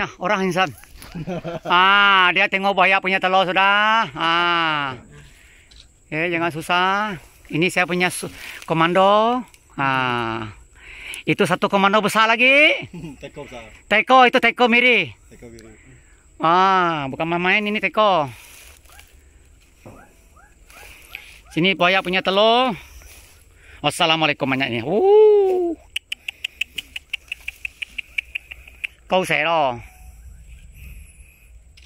Nah, orang insan. ah, dia tengok bahaya punya telur sudah. Ah. Ya, jangan susah. Ini saya punya komando. Ah. Itu satu komando besar lagi. teko besar. Teko itu teko miri. Teko miri. Ah, bukan main-main ini teko. Sini buaya punya telur. Wassalamualaikum banyaknya. Uh. Kau xẻ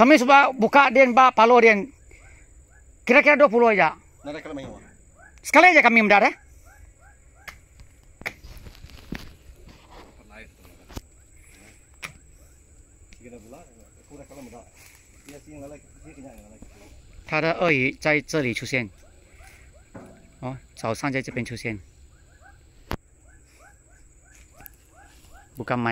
Kami sebab buka dia, ba palo dia. Kira-kira 20 aja. Sekali aja kami mendar mendarah. 它的鳄鱼在这里出现，哦，早上在这边出现，不干嘛。Eh.